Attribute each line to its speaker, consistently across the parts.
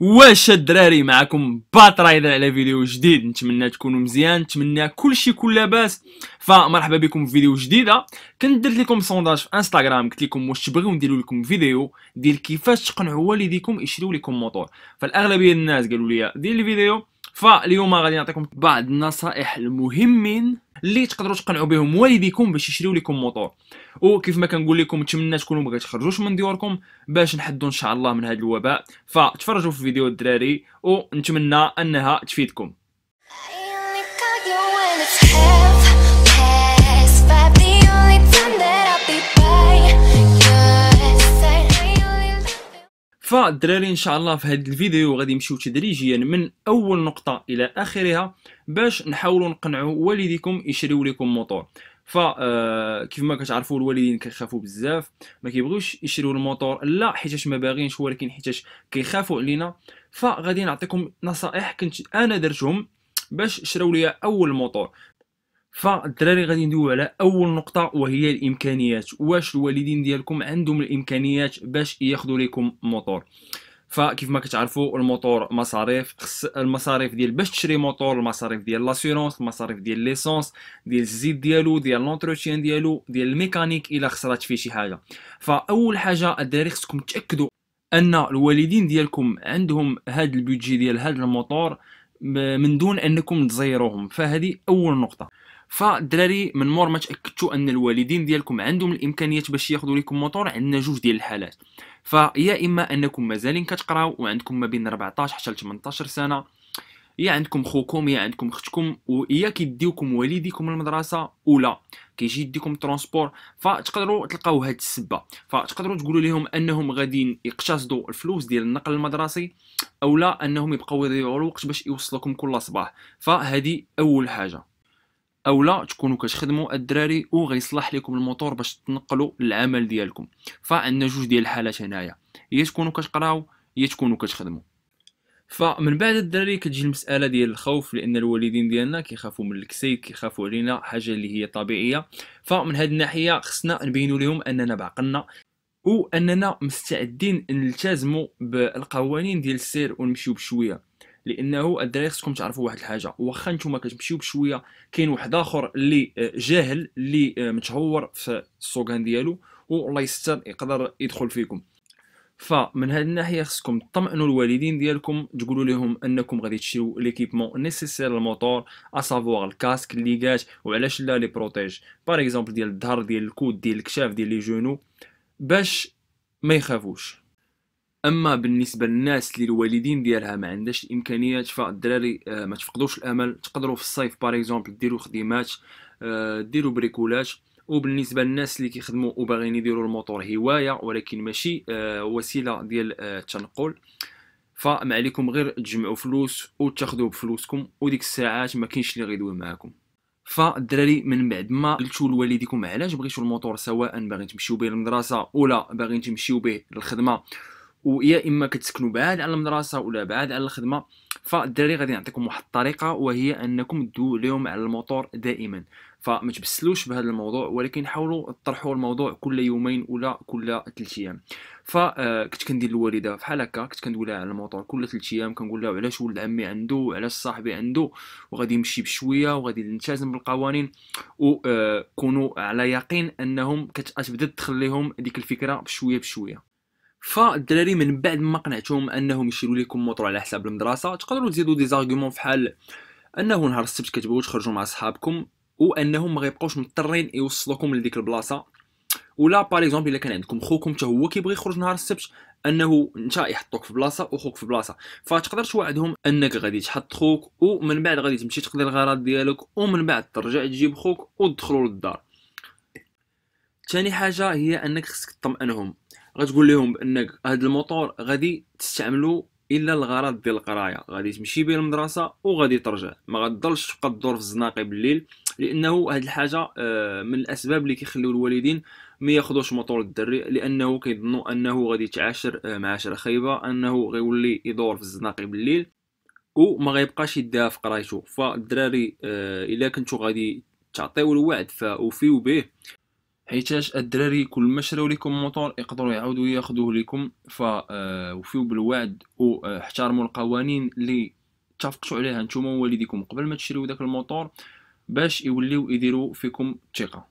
Speaker 1: واش الدراري معكم باطرايدر على فيديو جديد نتمنى تكونوا مزيان نتمنى كلشي كل لاباس فمرحبا بكم في فيديو جديده كنت درت لكم سونداج في انستغرام قلت لكم واش تبغيو نديرو لكم فيديو ديال كيفاش تقنعوا والديكم يشريو لكم موطور فالاغلبيه الناس قالوا لي دير الفيديو فاليوم غادي نعطيكم بعض النصائح المهمين اللي تقدروا تقنعوا بهم والديكم باش يشريو لكم موطور وكيف ما كنقول لكم نتمنى تكونوا ما تخرجوش من ديوركم باش نحدوا ان شاء الله من هذا الوباء فتفرجوا في فيديو الدراري ونتمنى انها تفيدكم فالدراري ان شاء الله في هذا الفيديو غادي نمشيو تدريجيا من اول نقطه الى اخرها باش نحاولوا نقنعوا والديكم يشريوا لكم موطور ف آه، كيف ما كتعرفوا الوالدين كيخافوا بزاف ما كيبغيوش يشريوا الموطور لا حيتاش ما باغينش ولكن حيتاش كيخافوا علينا فغادي نعطيكم نصائح كنت انا درتهم باش شراو ليا اول موطور فالدراري غادي ندويو على اول نقطه وهي الامكانيات واش الوالدين ديالكم عندهم الامكانيات باش ياخذوا لكم موتور فكيف ما كتعرفوا الموتور مصاريف المصاريف ديال باش تشري موتور المصاريف ديال لاسيورونس المصاريف ديال ليسونس ديال الزيت ديالو ديال لونتروتيان ديالو ديال الميكانيك الا خسرات فيه شي حاجه فاول حاجه الدراري خصكم تاكدوا ان الوالدين ديالكم عندهم هاد البودجي ديال هاد الموتور من دون انكم تزيروهم فهذه اول نقطه فالدراري من مور ما تاكدتوا ان الوالدين ديالكم عندهم الامكانيات باش ياخذوا لكم موتور عندنا جوج ديال الحالات فيا اما انكم مازالين كتقراو وعندكم ما بين 14 حتى 18 سنه يا عندكم خوكم يا عندكم اختكم ويا كيديوكم والديكم المدرسه ولا كيجي يديكم ترونسبور فتقدروا تلقاو هاد السبه فتقدروا تقولوا لهم انهم غادي يقتصدوا الفلوس ديال النقل المدرسي اولا انهم يبقاو يضيعوا الوقت باش يوصلوكم كل صباح فهذه اول حاجه اولا تكونوا كتخدموا الدراري وغيصلح لكم الموتور باش تنقلوا للعمل ديالكم فعندنا جوج ديال الحالات هنايا يا تكونوا كتقراو يا تكونوا كتخدموا فمن بعد الدراري كتجي المساله ديال الخوف لان الوالدين ديالنا كيخافوا من الكسيد كيخافوا علينا حاجه اللي هي طبيعيه فمن هذه الناحيه خصنا نبينوا لهم اننا بعقلنا واننا مستعدين نلتزموا بالقوانين ديال السير ونمشيو بشويه لانه الدراري خصكم تعرفوا واحد الحاجه واخا نتوما كتمشيو بشويه كاين واحد اخر اللي آه، جاهل اللي آه، متهور في السوغان ديالو والله يستر يقدر يدخل فيكم فمن هذه الناحيه خصكم تطمئنوا الوالدين ديالكم تقولوا لهم انكم غادي تشريو ليكيبمون نيسيسير للموتور اسافوار الكاسك جات وعلاش لا لي بروتيج باغ اكزومبل ديال الظهر ديال الكود ديال الكشاف ديال لي جونو باش ما يخافوش اما بالنسبه للناس اللي الوالدين ديالها ما عندهاش الامكانيات فالدراري آه، ما تفقدوش الامل تقدروا في الصيف باغ اكزومبل ديروا خدمات آه، ديروا بريكولات وبالنسبه للناس اللي كيخدموا وباغيين يديروا الموتور هوايه ولكن ماشي آه، وسيله ديال التنقل آه، فما عليكم غير تجمعوا فلوس وتاخذوا بفلوسكم وديك الساعات ما كاينش اللي غيدوي معاكم فالدراري من بعد ما قلتوا لوالديكم علاش بغيتوا الموتور سواء باغيين تمشيو به للمدرسه ولا باغيين تمشيو به للخدمه ويا اما كتسكنوا بعاد على المدرسه ولا بعاد على الخدمه فالدراري غادي نعطيكم واحد الطريقه وهي انكم تدوا لهم على الموتور دائما فما تبسلوش بهذا الموضوع ولكن حاولوا تطرحوا الموضوع كل يومين ولا كل ثلاث ايام فكنت آه، كندير الوالده بحال هكا كنت كندوي لها على الموضوع كل ثلاث ايام كنقول لها علاش ولد عمي عنده وعلاش صاحبي عنده وغادي نمشي بشويه وغادي نلتزم بالقوانين وكونوا آه، على يقين انهم كتبدا تخليهم ديك الفكره بشويه بشويه فالدراري من بعد ما قنعتهم انهم يشيروا لكم موطور على حساب المدرسه تقدروا تزيدوا دي زارغومون فحال انه نهار السبت كتبغيو تخرجوا مع صحابكم وانهم ما غيبقاوش مضطرين يوصلوكم لديك البلاصه ولا باغ اكزومبل الا كان عندكم خوكم حتى هو كيبغي يخرج نهار السبت انه انت يحطوك في بلاصه وخوك في بلاصه فتقدر توعدهم انك غادي تحط خوك ومن بعد غادي تمشي تقضي الغرض ديالك ومن بعد ترجع تجيب خوك وتدخلوا للدار ثاني حاجه هي انك خصك تطمئنهم غتقول لهم بانك هاد الموتور غادي تستعملو الا الغرض ديال القرايه غادي تمشي به المدرسه وغادي ترجع ما غتضلش تبقى الدور في الزناقي بالليل لانه هاد الحاجه آه، من الاسباب اللي كيخليو الوالدين ما ياخذوش موطور الدري لانه كيظنوا انه غادي يتعاشر آه، معاشره خايبه انه غيولي يدور في الزناقي بالليل وما غيبقاش يديها في قرايته فالدراري آه، الا كنتو غادي تعطيو الوعد فاوفيو به حيتاش الدراري كل ما شراو ليكم موطور يقدروا يعاودوا ياخذوه لكم فوفيو آه، بالوعد واحترموا آه، القوانين اللي اتفقتوا عليها نتوما ووالديكم قبل ما تشريو داك الموطور باش يوليو يديروا فيكم الثقه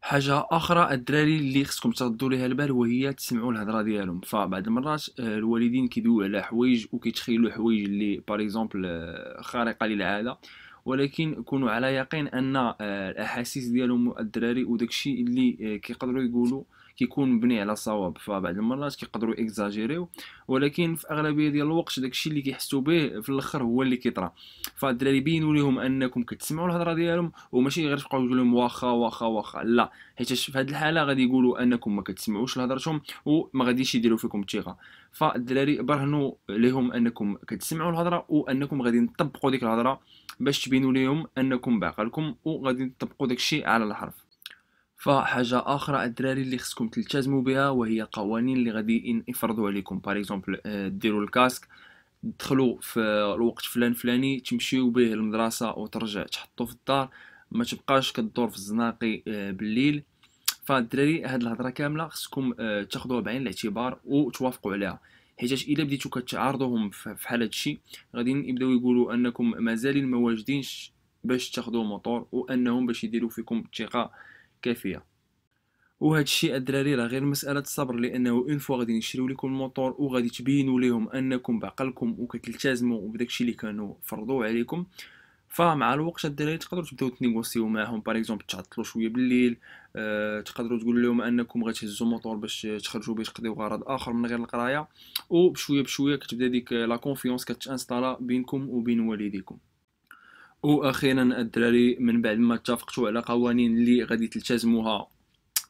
Speaker 1: حاجه اخرى الدراري اللي خصكم تردوا ليها البال وهي تسمعوا الهضره ديالهم فبعض المرات آه، الوالدين كيدويو على حوايج وكيتخيلوا حوايج اللي باريكزومبل خارقه للعاده ولكن كونوا على يقين ان آه، الاحاسيس ديالهم الدراري وداكشي اللي آه، كيقدروا يقولوا كيكون مبني على صواب فبعض المرات كيقدروا اكزاجيريو ولكن في اغلبيه ديال الوقت داكشي اللي كيحسوا به في الاخر هو اللي كيطرى فالدراري بينوا لهم انكم كتسمعوا الهضره ديالهم وماشي غير تبقاو تقول لهم واخا واخا واخا لا حيت في هذه الحاله غادي يقولوا انكم ما كتسمعوش لهضرتهم وما غاديش يديروا فيكم الثقه فالدراري برهنوا لهم انكم كتسمعوا الهضره وانكم غادي تطبقوا ديك الهضره باش تبينوا لهم انكم بعقلكم وغادي تطبقوا داكشي على الحرف فحاجه اخرى الدراري اللي خصكم تلتزموا بها وهي القوانين اللي غادي يفرضوا عليكم باغ اكزومبل آه، ديروا الكاسك تدخلوا في الوقت فلان فلاني تمشيو به للمدرسه وترجع تحطوا في الدار ما تبقاش كدور في الزناقي آه، بالليل فالدراري هاد الهضره كامله خصكم آه، تاخذوها بعين الاعتبار وتوافقوا عليها حيتاش الا بديتو كتعارضوهم في حال هادشي غادي يبداو يقولوا انكم مازالين ما واجدينش باش تاخذوا موطور وانهم باش يديروا فيكم الثقه كافيه وهذا الشيء الدراري راه غير مساله الصبر لانه اون فوا غادي نشريو لكم الموطور وغادي تبينوا لهم انكم بعقلكم وكتلتزموا بداك الشيء اللي كانوا فرضوه عليكم فمع الوقت الدراري تقدروا تبداو تنيغوسيو معاهم باغ اكزومبل تعطلوا شويه بالليل أه تقدروا تقول لهم انكم غتهزوا موطور باش تخرجوا باش تقضيو غرض اخر من غير القرايه وبشويه بشويه كتبدا ديك لا كونفيونس كتانستالا بينكم وبين والديكم واخيرا الدراري من بعد ما اتفقتوا على قوانين اللي غادي تلتزموها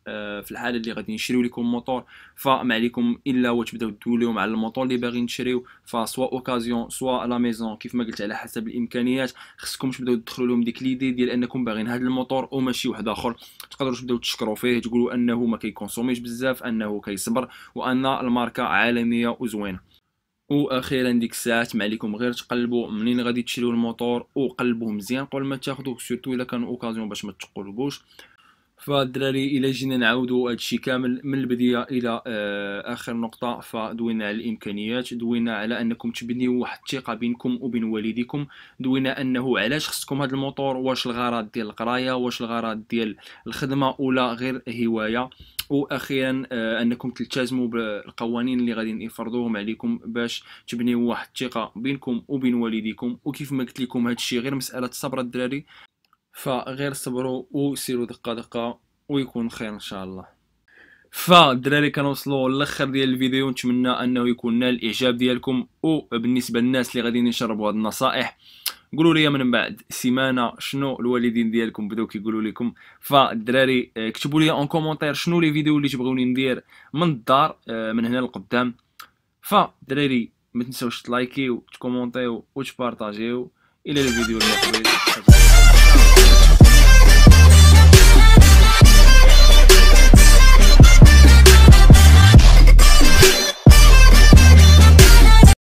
Speaker 1: آه، في الحاله اللي غادي نشريو لكم موتور فما عليكم الا وتبداو تدوليو على الموتور اللي باغيين تشريو فسوا اوكازيون سوا لا ميزون كيف ما قلت على حسب الامكانيات خصكم تبداو تدخلوا لهم ديك ليدي ديال انكم باغيين هذا الموتور وماشي واحد اخر تقدروا تبداو تشكروا فيه تقولوا انه ما كيكونسوميش بزاف انه كيصبر وان الماركه عالميه وزوينه واخيرا ديك الساعات ما عليكم غير تقلبوا منين غادي تشريو الموتور وقلبوه مزيان قبل ما تاخذوه سورتو الا كان اوكازيون باش ما تقلبوش فالدراري الى جينا نعاودوا هادشي كامل من البدايه الى آه، اخر نقطه فدوينا على الامكانيات دوينا على انكم تبنيو واحد الثقه بينكم وبين والديكم دوينا انه علاش خصكم هاد الموتور واش الغرض ديال القرايه واش الغرض ديال الخدمه ولا غير هوايه واخيرا آه، انكم تلتزموا بالقوانين اللي غادي يفرضوهم عليكم باش تبنيو واحد الثقه بينكم وبين والديكم وكيف ما قلت لكم هادشي غير مساله صبر الدراري فغير صبروا وسيروا دقه دقه ويكون خير ان شاء الله فالدراري كنوصلوا للاخر ديال الفيديو نتمنى انه يكون نال الاعجاب ديالكم وبالنسبه للناس اللي غادي يشربوا هاد النصائح قولوا لي من بعد سيمانه شنو الوالدين ديالكم بداو كيقولوا لكم فالدراري آه، كتبوا لي اون كومونتير شنو لي فيديو اللي تبغوني ندير من الدار آه، من هنا لقدام فالدراري ما تنساوش تلايكيو تكومونتيو وتبارطاجيو الى الفيديو المقبل